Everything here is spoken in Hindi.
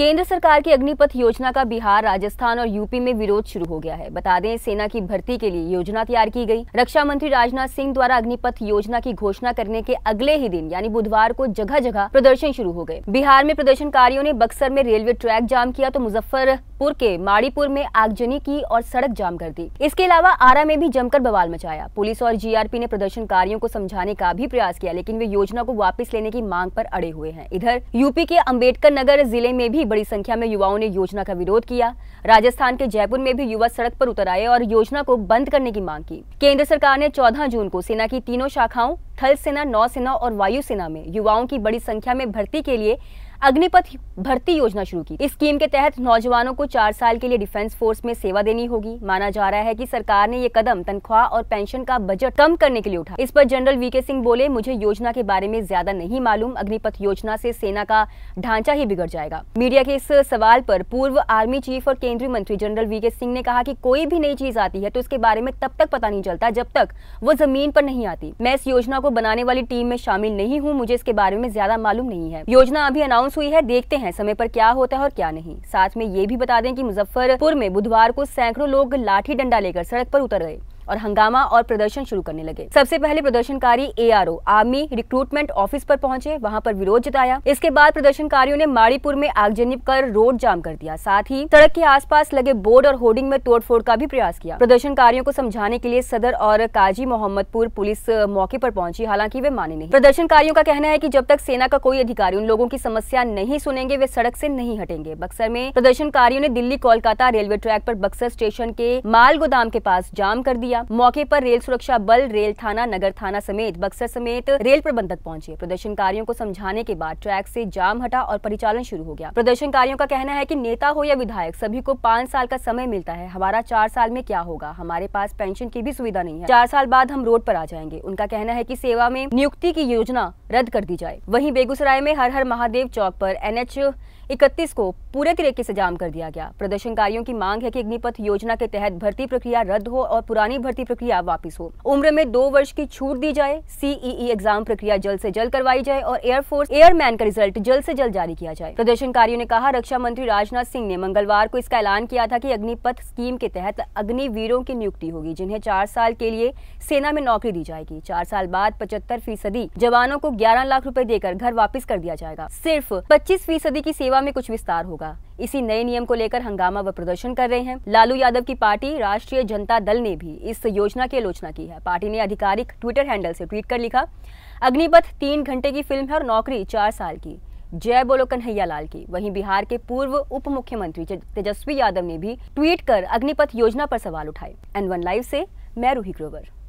केंद्र सरकार की अग्निपथ योजना का बिहार राजस्थान और यूपी में विरोध शुरू हो गया है बता दें सेना की भर्ती के लिए योजना तैयार की गई रक्षा मंत्री राजनाथ सिंह द्वारा अग्निपथ योजना की घोषणा करने के अगले ही दिन यानी बुधवार को जगह जगह प्रदर्शन शुरू हो गए बिहार में प्रदर्शनकारियों ने बक्सर में रेलवे ट्रैक जाम किया तो मुजफ्फर गोरखपुर के माड़ीपुर में आगजनी की और सड़क जाम कर दी इसके अलावा आरा में भी जमकर बवाल मचाया पुलिस और जीआरपी ने प्रदर्शनकारियों को समझाने का भी प्रयास किया लेकिन वे योजना को वापस लेने की मांग पर अड़े हुए हैं इधर यूपी के अम्बेडकर नगर जिले में भी बड़ी संख्या में युवाओं ने योजना का विरोध किया राजस्थान के जयपुर में भी युवा सड़क आरोप उतर आए और योजना को बंद करने की मांग की केंद्र सरकार ने चौदह जून को सेना की तीनों शाखाओं थल सेना नौसेना और वायुसेना में युवाओं की बड़ी संख्या में भर्ती के लिए अग्निपथ भर्ती योजना शुरू की इस स्कीम के तहत नौजवानों को चार साल के लिए डिफेंस फोर्स में सेवा देनी होगी माना जा रहा है कि सरकार ने ये कदम तनख्वाह और पेंशन का बजट कम करने के लिए उठा इस पर जनरल वी के सिंह बोले मुझे योजना के बारे में ज्यादा नहीं मालूम अग्निपथ योजना से सेना का ढांचा ही बिगड़ जाएगा मीडिया के इस सवाल पर पूर्व आर्मी चीफ और केंद्रीय मंत्री जनरल के सिंह ने कहा की कोई भी नई चीज आती है तो उसके बारे में तब तक पता नहीं चलता जब तक वो जमीन पर नहीं आती मैं इस योजना को बनाने वाली टीम में शामिल नहीं हूँ मुझे इसके बारे में ज्यादा मालूम नहीं है योजना अभी अनाउंस अनाउंस हुई है देखते हैं समय पर क्या होता है और क्या नहीं साथ में ये भी बता दें कि मुजफ्फरपुर में बुधवार को सैकड़ों लोग लाठी डंडा लेकर सड़क पर उतर गए और हंगामा और प्रदर्शन शुरू करने लगे सबसे पहले प्रदर्शनकारी ए आर्मी रिक्रूटमेंट ऑफिस पर पहुंचे वहां पर विरोध जताया इसके बाद प्रदर्शनकारियों ने माड़ीपुर में आगजनी कर रोड जाम कर दिया साथ ही सड़क के आस लगे बोर्ड और होर्डिंग में तोड़फोड़ का भी प्रयास किया प्रदर्शनकारियों को समझाने के लिए सदर और काजी मोहम्मदपुर पुलिस मौके पर पहुंची हालांकि वे माने नहीं प्रदर्शनकारियों का कहना है कि जब तक सेना का कोई अधिकारी उन लोगों की समस्या नहीं सुनेंगे वे सड़क से नहीं हटेंगे बक्सर में प्रदर्शनकारियों ने दिल्ली कोलकाता रेलवे ट्रैक पर बक्सर स्टेशन के माल गोदाम के पास जाम कर दिया किया मौके पर रेल सुरक्षा बल रेल थाना नगर थाना समेत बक्सर समेत रेल प्रबंधक पहुंचे प्रदर्शनकारियों को समझाने के बाद ट्रैक से जाम हटा और परिचालन शुरू हो गया प्रदर्शनकारियों का कहना है कि नेता हो या विधायक सभी को पाँच साल का समय मिलता है हमारा चार साल में क्या होगा हमारे पास पेंशन की भी सुविधा नहीं है चार साल बाद हम रोड आरोप आ जाएंगे उनका कहना है की सेवा में नियुक्ति की योजना रद्द कर दी जाए वही बेगूसराय में हर हर महादेव चौक आरोप एन इकतीस को पूरे तरीके से जाम कर दिया गया प्रदर्शनकारियों की मांग है कि अग्निपथ योजना के तहत भर्ती प्रक्रिया रद्द हो और पुरानी भर्ती प्रक्रिया वापस हो उम्र में दो वर्ष की छूट दी जाए सीई एग्जाम e e प्रक्रिया जल्द ऐसी जल्द करवाई जाए और एयरफोर्स एयरमैन का रिजल्ट जल्द ऐसी जल्द जारी किया जाए प्रदर्शनकारियों ने कहा रक्षा मंत्री राजनाथ सिंह ने मंगलवार को इसका ऐलान किया था की अग्निपथ स्कीम के तहत अग्निवीरों की नियुक्ति होगी जिन्हें चार साल के लिए सेना में नौकरी दी जाएगी चार साल बाद पचहत्तर फीसदी जवानों को ग्यारह लाख रूपए देकर घर वापस कर दिया जाएगा सिर्फ पच्चीस फीसदी की सेवा लोकसभा में कुछ विस्तार होगा इसी नए नियम को लेकर हंगामा व प्रदर्शन कर रहे हैं लालू यादव की पार्टी राष्ट्रीय जनता दल ने भी इस योजना की आलोचना की है पार्टी ने आधिकारिक ट्विटर हैंडल से ट्वीट कर लिखा अग्निपथ तीन घंटे की फिल्म है और नौकरी चार साल की जय बोलो कन्हैया लाल की वहीं बिहार के पूर्व उप मुख्यमंत्री तेजस्वी यादव ने भी ट्वीट कर अग्निपथ योजना पर सवाल उठाए एन वन लाइव से मैं रूही ग्रोवर